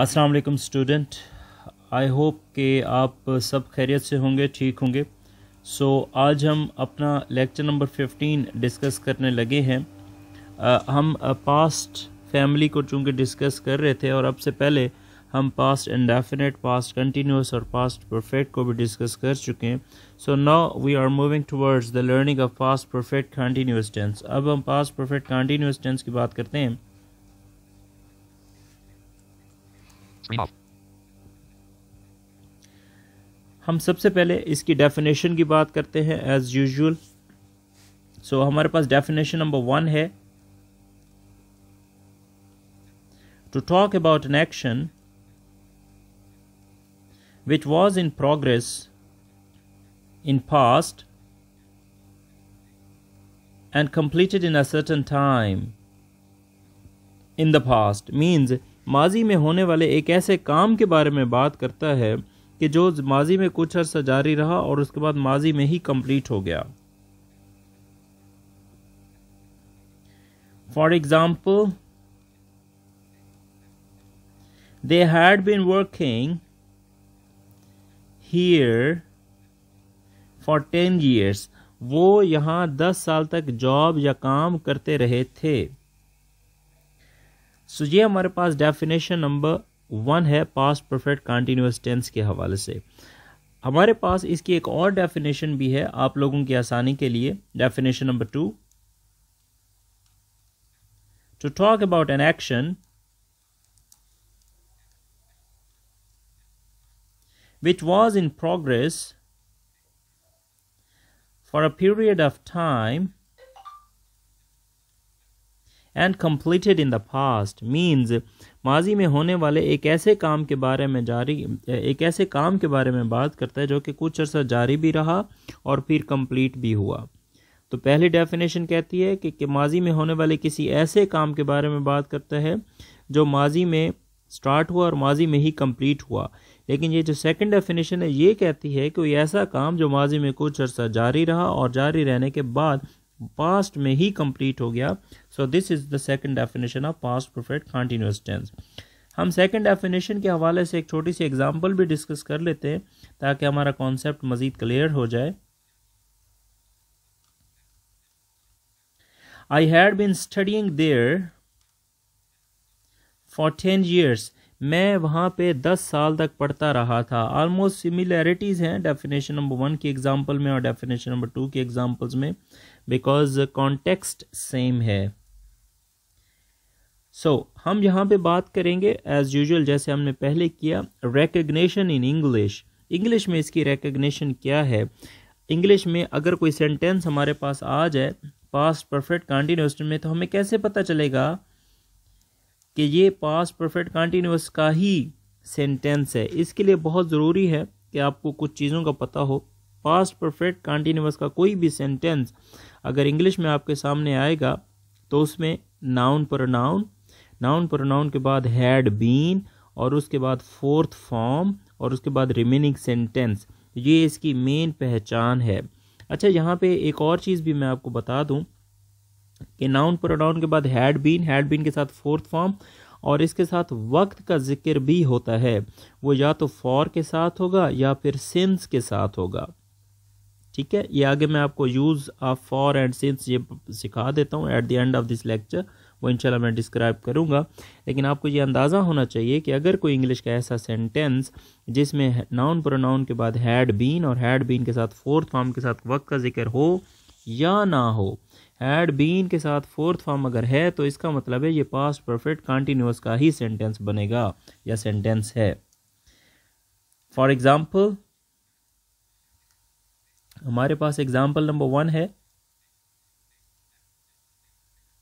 अस्सलाम वालेकुम student I hope कि आप सब खैरियत से होंगे ठीक होंगे सो so, आज हम अपना लेक्चर नंबर 15 डिस्कस करने लगे हैं आ, हम पास्ट फैमिली को चूँकि डिस्कस कर रहे थे और अब से पहले हम पास्ट इंडेफिनेट पास्ट कंटिन्यूस और पास्ट परफेक्ट को भी डिस्कस कर चुके हैं so now we are moving towards the learning of past perfect continuous tense अब हम पास्ट परफेक्ट कंटिन्यूस टेंस की बात करते हैं हम सबसे पहले इसकी डेफिनेशन की बात करते हैं एज यूजुअल सो हमारे पास डेफिनेशन नंबर वन है to talk about an action which was in progress in past and completed in a certain time in the past means माजी में होने वाले एक ऐसे काम के बारे में बात करता है कि जो माजी में कुछ अर्सा जारी रहा और उसके बाद माजी में ही कंप्लीट हो गया for example they had been working here for ten years वो यहाँ दस साल तक जॉब या काम करते रहे थे सो ये हमारे पास डेफिनेशन नंबर वन है पास्ट परफेक्ट कंटिन्यूस टेंस के हवाले से हमारे पास इसकी एक और डेफिनेशन भी है आप लोगों की आसानी के लिए definition number two to talk about an action which was in progress for a period of time and completed in the past means माजी में होने वाले एक ऐसे काम के बारे में जारी एक ऐसे काम के बारे में बात करता है जो कि कुछ अर्सा जारी भी रहा और फिर कम्प्लीट भी हुआ तो पहली डेफिनेशन कहती है कि, कि माजी में होने वाले किसी ऐसे काम के बारे में बात करता है जो माजी में स्टार्ट हुआ और माजी में ही कम्प्लीट हुआ लेकिन ये जो सेकंड डेफिनेशन है ये कहती है कि ऐसा काम जो माजी में कुछ अर्सा जारी रहा और जारी रहने के बाद पास्ट में ही कंप्लीट हो गया so this is the second definition of past perfect continuous tense हम सेकंड डेफिनेशन के हवाले से एक छोटी सी एग्जांपल भी डिस्कस कर लेते हैं ताकि हमारा कॉन्सेप्ट मज़ीद क्लियर हो जाए I had been studying there for ten years मैं वहाँ पे दस साल तक पढ़ता रहा था ऑलमोस्ट सिमिलैरिटीज़ हैं डेफिनेशन नंबर वन की एग्जांपल में और डेफिनेशन नंबर टू की एग्जांपल्स में बिकॉज कॉन्टेक्स्ट सेम है सो so, हम यहाँ पे बात करेंगे एज यूजल जैसे हमने पहले किया रेकग्नेशन इन इंग्लिश इंग्लिश में इसकी रेकग्नेशन क्या है इंग्लिश में अगर कोई सेंटेंस हमारे पास आ जाए पास्ट परफेक्ट कॉन्टीन्यूस में तो हमें कैसे पता चलेगा कि ये पास्ट परफेक्ट कॉन्टीन्यूस का ही सेंटेंस है इसके लिए बहुत ज़रूरी है कि आपको कुछ चीज़ों का पता हो पास्ट परफेक्ट कॉन्टीन्यूस का कोई भी सेंटेंस अगर इंग्लिश में आपके सामने आएगा तो उसमें नाउन पर नाउन नाउन पर नाउन के बाद हैड बीन और उसके बाद फोर्थ फॉर्म और उसके बाद रिमेनिंग सेंटेंस ये इसकी मेन पहचान है अच्छा यहाँ पे एक और चीज़ भी मैं आपको बता दूँ कि नाउन नाउन के बाद हैड बीन हैड बीन के साथ फोर्थ फॉर्म और इसके साथ वक्त का जिक्र भी होता है वो या तो फॉर के साथ होगा या फिर सिंस के साथ होगा ठीक है ये आगे मैं आपको use of for and since ये सिखा देता हूँ at the end of this lecture वो इंशाल्लाह मैं डिस्क्राइब करूँगा लेकिन आपको ये अंदाज़ा होना चाहिए कि अगर कोई इंग्लिश का ऐसा सेंटेंस जिसमें नाउन प्रोनाउन के बाद हैड बीन और हैड बीन के साथ फोर्थ फॉर्म के साथ वक्त का जिक्र हो या ना हो हैड बीन के साथ फोर्थ फॉर्म अगर है तो इसका मतलब है ये पास्ट परफेक्ट कंटिन्यूस का ही सेंटेंस बनेगा या सेंटेंस है फॉर एग्ज़ाम्पल हमारे पास एग्जाम्पल नंबर वन है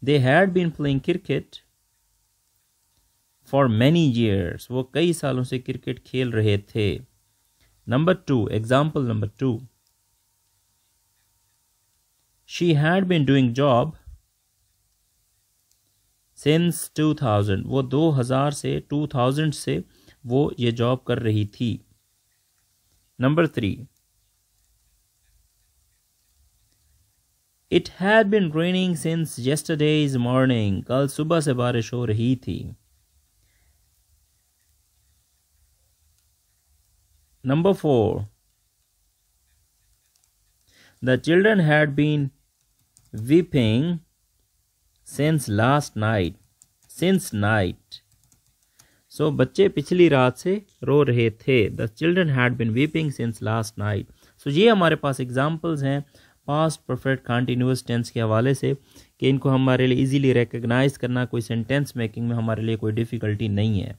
they had been playing cricket for many years वो कई सालों से क्रिकेट खेल रहे थे number two example number two she had been doing job since 2000 वो 2000 से 2000 से वो ये जॉब कर रही थी number three It had been raining since yesterday's morning. कल सुबह से बारिश हो रही थी Number four. The children had been weeping since last night. Since night. so, बच्चे पिछली रात से रो रहे The children had been weeping since last night. So ये हमारे पास examples हैं पास्ट परफेक्ट कॉन्टीन्यूस टेंस के हवाले से कि इनको हमारे लिए इजीली रिकगनाइज करना कोई सेंटेंस मेकिंग में हमारे लिए कोई डिफ़िकल्टी नहीं है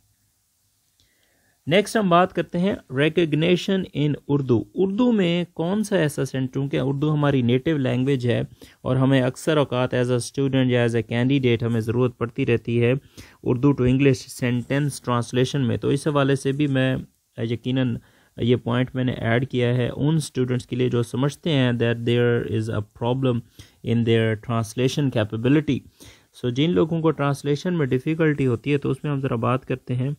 नेक्स्ट हम बात करते हैं रिकगनेशन इन उर्दू उर्दू में कौन सा ऐसा सेंटर क्योंकि उर्दू हमारी नेटिव लैंग्वेज है और हमें अक्सर अवकात एज अ स्टूडेंट या एज ए कैंडिडेट हमें ज़रूरत पड़ती रहती है Urdu to English sentence translation में तो इस हवाले से भी मैं यकीनन ये पॉइंट मैंने ऐड किया है उन स्टूडेंट्स के लिए जो समझते हैं that there is a problem in their translation capability so जिन लोगों को ट्रांसलेशन में डिफ़िकल्टी होती है तो उसमें हम ज़रा बात करते हैं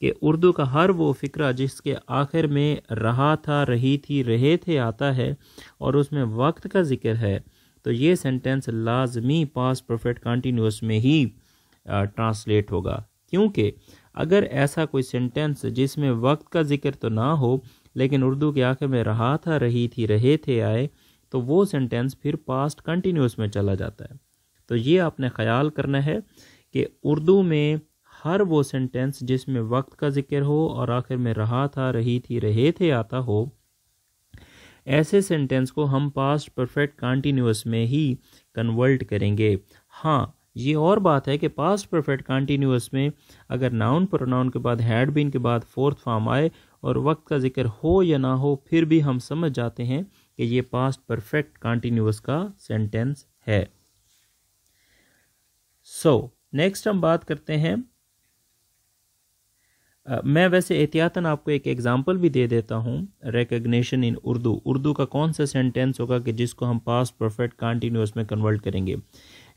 कि उर्दू का हर वो फ़िक्रा जिसके आखिर में रहा था रही थी रहे थे आता है और उसमें वक्त का जिक्र है तो ये सेंटेंस लाजमी पास परफेक्ट कंटिन्यूस में ही ट्रांसलेट होगा क्योंकि अगर ऐसा कोई सेंटेंस जिसमें वक्त का जिक्र तो ना हो लेकिन उर्दू के आखिर में रहा था रही थी रहे थे आए तो वो सेंटेंस फिर पास्ट कंटिन्यूस में चला जाता है तो ये आपने ख्याल करना है कि उर्दू में हर वो सेंटेंस जिसमें वक्त का जिक्र हो और आखिर में रहा था रही थी रहे थे आता हो ऐसे सेंटेंस को हम पास्ट परफेक्ट कंटिन्यूस में ही कन्वर्ट करेंगे हाँ ये और बात है कि पास्ट परफेक्ट कंटिन्यूस में अगर नाउन प्रोनाउन के बाद हैड बीन के बाद फोर्थ फॉर्म आए और वक्त का जिक्र हो या ना हो फिर भी हम समझ जाते हैं कि ये पास्ट परफेक्ट कंटिन्यूस का सेंटेंस है सो so, नेक्स्ट हम बात करते हैं आ, मैं वैसे एहतियातन आपको एक एग्ज़ाम्पल भी दे देता हूँ रिकग्निशन इन उर्दू उर्दू का कौन सा सेंटेंस होगा कि जिसको हम पास्ट परफेक्ट कंटिन्यूस में कन्वर्ट करेंगे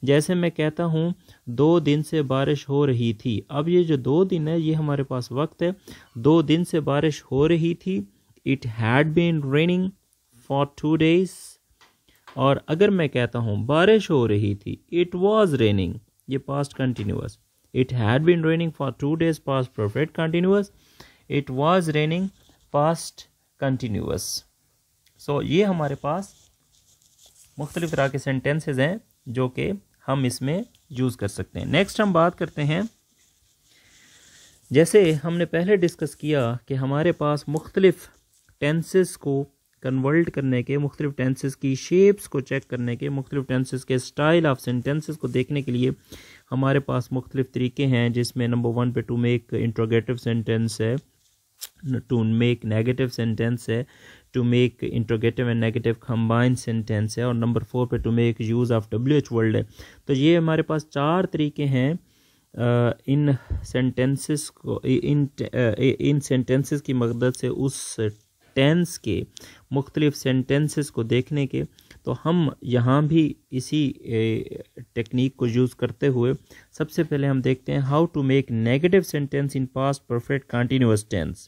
जैसे मैं कहता हूँ दो दिन से बारिश हो रही थी अब ये जो दो दिन है ये हमारे पास वक्त है दो दिन से बारिश हो रही थी it had been raining for two days और अगर मैं कहता हूँ बारिश हो रही थी इट वॉज रेनिंग ये past continuous it had been raining for two days past perfect continuous it was raining past continuous so ये हमारे पास मुख्तलिफ तरह के सेंटेंसेज हैं जो कि हम इसमें यूज़ कर सकते हैं नेक्स्ट हम बात करते हैं जैसे हमने पहले डिस्कस किया कि हमारे पास मुख्तलिफ़ टेंसेस को कन्वर्ट करने के मुख्तलिफ टेंसेस की शेप्स को चेक करने के मुख्तलिफ टेंसेस के स्टाइल ऑफ सेंटेंसेस को देखने के लिए हमारे पास मुख्तलिफ तरीके हैं जिसमें नंबर वन पे टू मेक इंट्रोगेटिव सेंटेंस है टू मेक नेगेटिव सेंटेंस है to make interrogative and negative combine sentence है और नंबर फोर पे to make use of W H word है तो ये हमारे पास चार तरीके हैं इन सेंटेंसेस को इन इन सेंटेंसेस की मदद से उस टेंस के मुख्तलिफ सेंटेंसेस को देखने के तो हम यहाँ भी इसी टेक्निक को यूज़ करते हुए सबसे पहले हम देखते हैं how to make negative sentence in past perfect continuous tense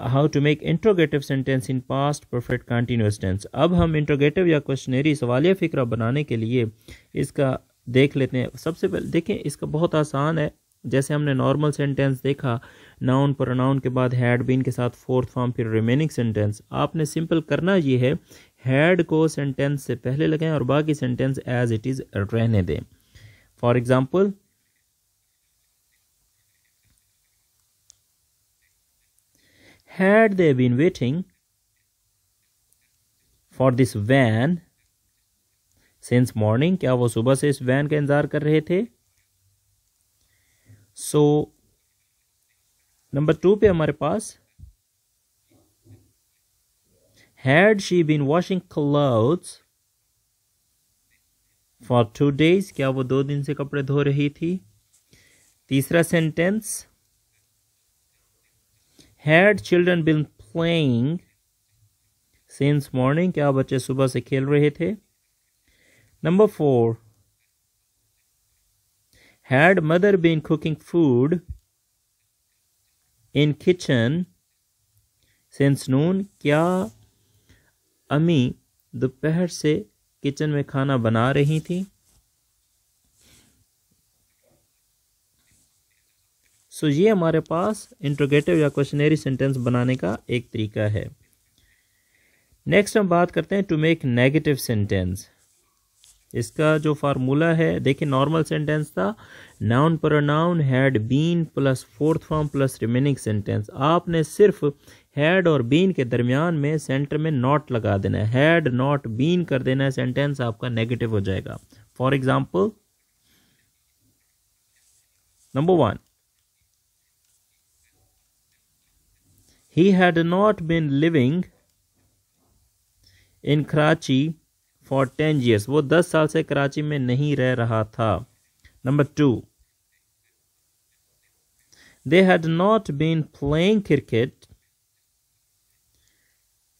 how to make interrogative sentence in past perfect continuous tense अब हम इंट्रोगेटिव या क्वेश्चनरी सवालिया फिक्रा बनाने के लिए इसका देख लेते हैं सबसे पहले देखें इसका बहुत आसान है जैसे हमने नॉर्मल सेंटेंस देखा नाउन पर नाउन के बाद हैड बीन के साथ फोर्थ फॉर्म फिर रिमेनिंग सेंटेंस आपने सिंपल करना ये है हैड को सेंटेंस से पहले लगाएं और बाकी सेंटेंस एज इट इज़ रहने दें for example had they been waiting for this van since morning क्या वो सुबह से इस वैन का इंतजार कर रहे थे सो नंबर टू पे हमारे पास had she been washing clothes for two days क्या वो दो दिन से कपड़े धो रही थी तीसरा sentence had children been playing since morning क्या बच्चे सुबह से खेल रहे थे number four had mother been cooking food in kitchen since noon क्या अमी दोपहर से किचन में खाना बना रही थी सो ये हमारे पास इंट्रोगेटिव या क्वेश्चनरी सेंटेंस बनाने का एक तरीका है नेक्स्ट हम बात करते हैं टू मेक नेगेटिव सेंटेंस इसका जो फार्मूला है देखिए नॉर्मल सेंटेंस था नाउन पर noun had been plus fourth form plus remaining sentence आपने सिर्फ हैड और बीन के दरमियान में सेंटर में नॉट लगा देना है हैड नॉट बीन कर देना है सेंटेंस आपका नेगेटिव हो जाएगा for example number one he had not been living in Karachi for 10 years. वो 10 साल से कराची में नहीं रह रहा था. Number 2. They had not been playing cricket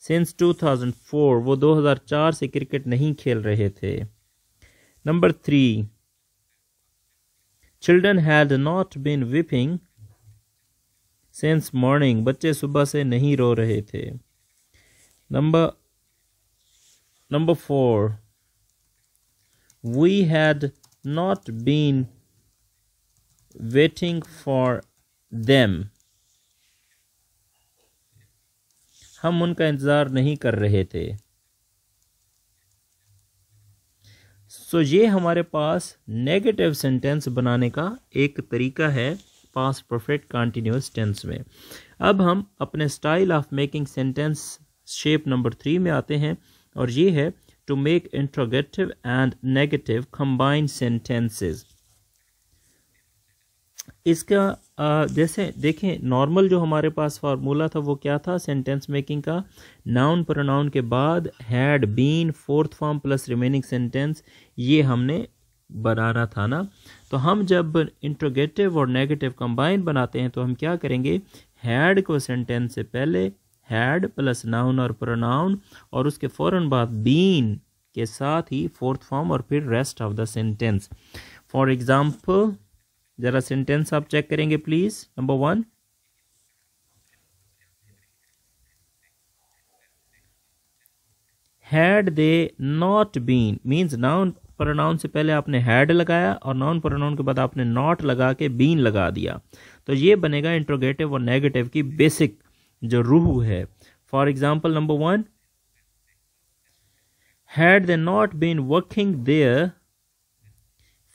since 2004. वो 2004 से क्रिकेट नहीं खेल रहे थे. Number 3. Children had not been whipping since morning बच्चे सुबह से नहीं रो रहे थे number number four we had not been waiting for them हम उनका इंतज़ार नहीं कर रहे थे सो so, ये हमारे पास नेगेटिव सेंटेंस बनाने का एक तरीका है पास परफेक्ट कॉन्टीन्यूस टेंस में अब हम अपने style of making sentence shape number three में आते हैं और ये है to make interrogative and negative combined sentences इसका आ, जैसे देखें नॉर्मल जो हमारे पास फार्मूला था वो क्या था सेंटेंस मेकिंग का नाउन पर नाउन के बाद had been fourth form plus remaining sentence ये हमने बनाना था ना तो हम जब इंट्रोगेटिव और नेगेटिव कंबाइन बनाते हैं तो हम क्या करेंगे हैड को सेंटेंस से पहले हैड प्लस नाउन और प्रोनाउन और उसके फ़ौर बाद बीन के साथ ही फोर्थ फॉर्म और फिर rest of the sentence for example ज़रा सेंटेंस आप चेक करेंगे please number one had they not been means noun pronoun से पहले आपने हैड लगाया और नॉन प्रोनाउन के बाद आपने नॉट लगा के बीन लगा दिया तो ये बनेगा इंट्रोगेटिव और नेगेटिव की बेसिक जो रूह है for example number one had they not been working there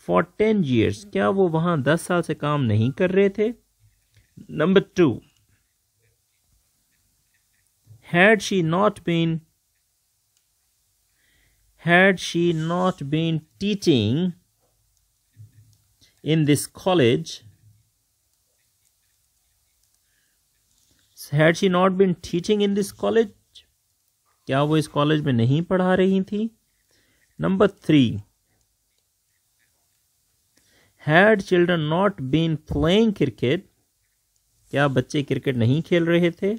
for ten years क्या वो वहाँ दस साल से काम नहीं कर रहे थे number two had she not been had she not been teaching in this college had she not been teaching in this college kya wo is college mein nahi padha rahi thi number 3 had children not been playing cricket kya bacche cricket nahi khel rahe the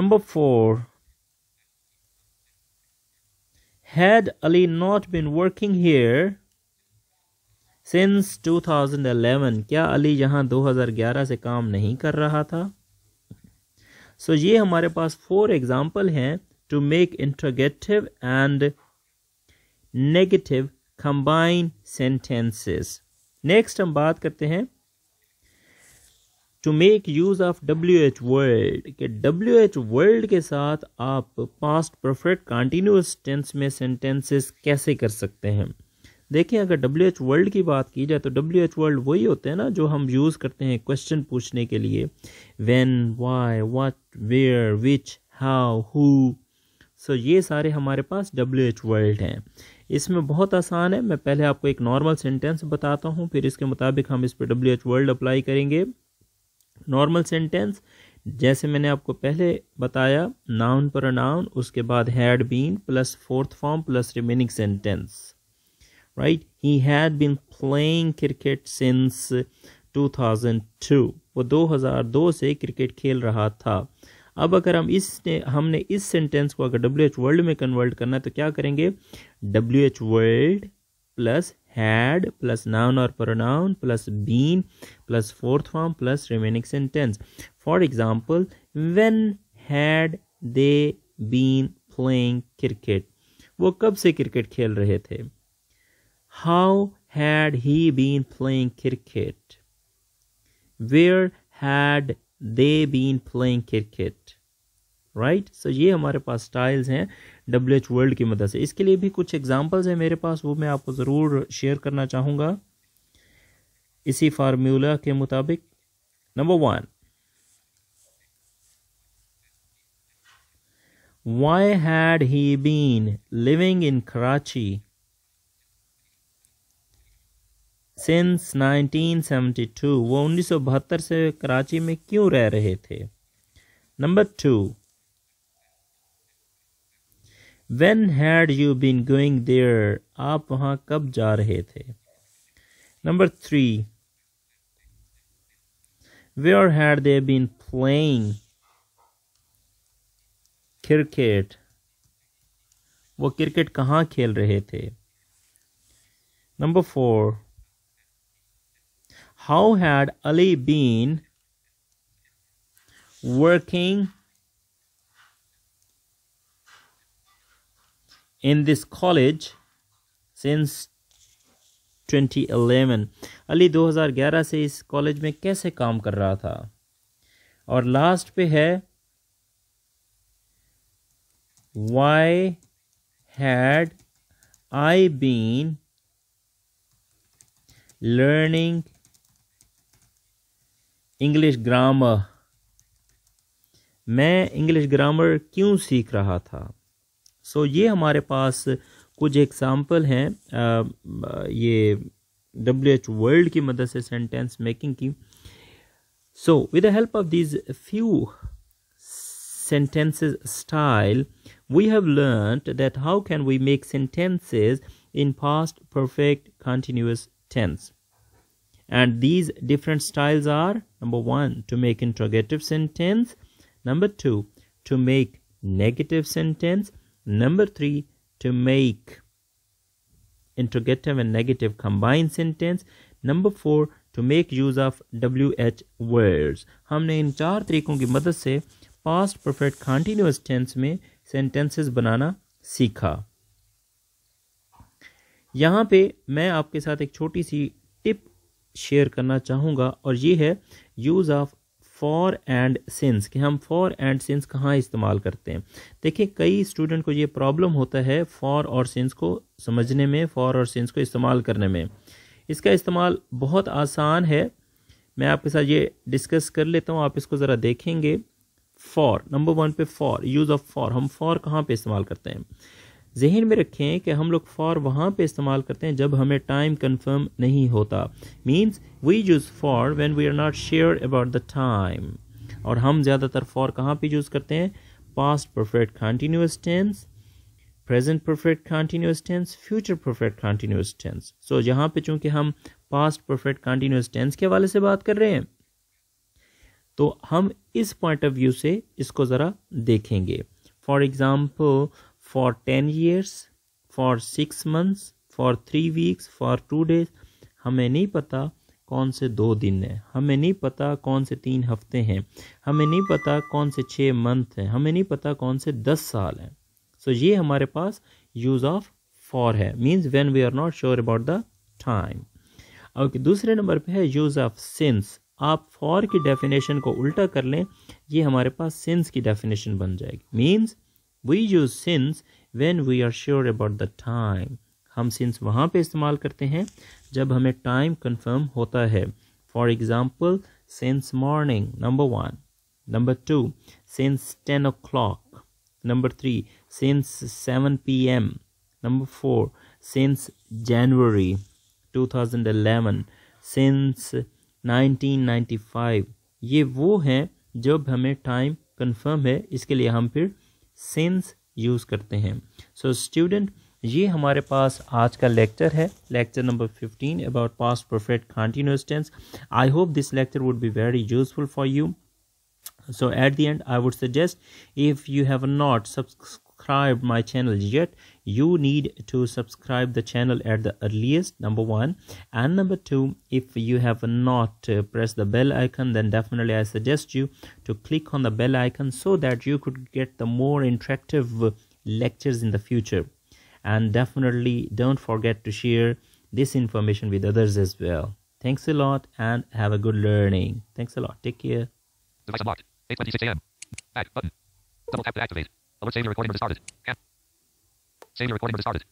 number four Had Ali not been working here since 2011 क्या अली यहाँ 2011 से काम नहीं कर रहा था सो so, ये हमारे पास फोर एग्जाम्पल हैं to make interrogative and negative combine sentences next हम बात करते हैं to make use of W H word के डब्ल्यू एच वर्ल्ड के साथ आप पास्ट परफेक्ट कंटिन्यूस टेंस में सेंटेंसेस कैसे कर सकते हैं देखें अगर डब्ल्यू एच वर्ल्ड की बात की जाए तो डब्ल्यू एच वर्ल्ड वही होते हैं ना जो हम यूज़ करते हैं क्वेश्चन पूछने के लिए when why what where which how who so ये सारे हमारे पास डब्ल्यू एच वर्ल्ड हैं इसमें बहुत आसान है मैं पहले आपको एक नॉर्मल सेंटेंस बताता हूँ फिर इसके मुताबिक हम इस पर डब्ल्यू एच वर्ल्ड अप्लाई करेंगे नॉर्मल सेंटेंस जैसे मैंने आपको पहले बताया नाउन पर नाउन उसके बाद had been plus fourth form plus remaining sentence right he had been playing cricket since 2002 वो 2002 से क्रिकेट खेल रहा था अब अगर हम इसने हमने इस सेंटेंस को अगर डब्ल्यू एच वर्ल्ड में कन्वर्ट करना है तो क्या करेंगे W H word plus had plus noun or pronoun plus been plus fourth form plus remaining sentence for example when had they been playing cricket वो कब से क्रिकेट खेल रहे थे how had he been playing cricket where had they been playing cricket right so ये हमारे पास styles हैं डब्ल्यू एच वर्ल्ड की मदद से इसके लिए भी कुछ एग्जाम्पल्स हैं मेरे पास वो मैं आपको ज़रूर शेयर करना चाहूँगा इसी फार्मूला के मुताबिक number one Why had he been living in Karachi since 1972? वो 1972 से कराची में क्यों रह रहे थे number two When had you been going there? आप वहाँ कब जा रहे थे? Number three. Where had they been playing cricket? वो क्रिकेट कहाँ खेल रहे थे? Number four. How had Ali been working? in this college since 2011 Ali 2011 से इस कॉलेज में कैसे काम कर रहा था और लास्ट पे है why had I been learning English grammar मैं इंग्लिश ग्रामर क्यों सीख रहा था सो ये हमारे पास कुछ एग्जांपल हैं ये डब्ल्यू एच वर्ल्ड की मदद से सेंटेंस मेकिंग की so with the help of this few sentences style we have learn that how can we make sentences in past perfect continuous tense and these different styles are number one to make interrogative sentence number two to make negative sentence Number three, to make interrogative and negative combined sentence. Number four, to make use of WH words. हमने इन चार तरीकों की मदद से past perfect continuous tense में sentences बनाना सीखा यहाँ पे मैं आपके साथ एक छोटी सी टिप शेयर करना चाहूँगा और ये है use of for and since कि हम फॉर एंड सिंस कहाँ इस्तेमाल करते हैं देखिए कई स्टूडेंट को ये प्रॉब्लम होता है फॉर और सिंस को समझने में फॉर और सिंस को इस्तेमाल करने में इसका इस्तेमाल बहुत आसान है मैं आपके साथ ये डिस्कस कर लेता हूँ आप इसको ज़रा देखेंगे फॉर नंबर वन पे फॉर यूज़ ऑफ फॉर हम फॉर कहाँ पे इस्तेमाल करते हैं जहन में रखें कि हम लोग फॉर वहाँ पे इस्तेमाल करते हैं जब हमें टाइम कंफर्म नहीं होता means we use for when we are not sure about the time और हम ज़्यादातर फॉर कहाँ पे यूज़ करते हैं past perfect continuous tense present perfect continuous tense future perfect continuous tense so यहाँ पे चूंकि हम पास्ट परफेक्ट कंटिन्यूस टेंस के हवाले से बात कर रहे हैं तो हम इस पॉइंट ऑफ व्यू से इसको ज़रा देखेंगे for example for 10 years, for 6 months, for 3 weeks, for 2 days हमें नहीं पता कौन से दो दिन है हमें नहीं पता कौन से तीन हफ्ते हैं हमें नहीं पता कौन से छः मंथ हैं हमें नहीं पता कौन से दस साल हैं सो so, ये हमारे पास यूज़ ऑफ फॉर है means when we are not sure about the time okay दूसरे नंबर पे है यूज़ ऑफ सिंस आप फॉर की डेफिनेशन को उल्टा कर लें ये हमारे पास सिंस की डेफिनेशन बन जाएगी means we use since when we are sure about the time हम सिंस वहाँ पे इस्तेमाल करते हैं जब हमें टाइम कंफर्म होता है for example since morning number one number two since ten o'clock number three since seven P M number four since January two thousand eleven since nineteen ninety five ये वो हैं जब हमें time confirm है इसके लिए हम फिर सेंस यूज़ करते हैं सो so, स्टूडेंट ये हमारे पास आज का लेक्चर है lecture number 15 about past perfect continuous tense I hope this lecture would be very useful for you so at the end I would suggest if you have not subs subscribed my channel yet you need to subscribe the channel at the earliest number one and number two if you have not uh, pressed the bell icon then definitely i suggest you to click on the bell icon so that you could get the more interactive uh, lectures in the future and definitely don't forget to share this information with others as well thanks a lot and have a good learning thanks a lot take care device unlocked 8:26 a.m. back button double tap to activate Alert, save your recording mode started. Save your recording mode started.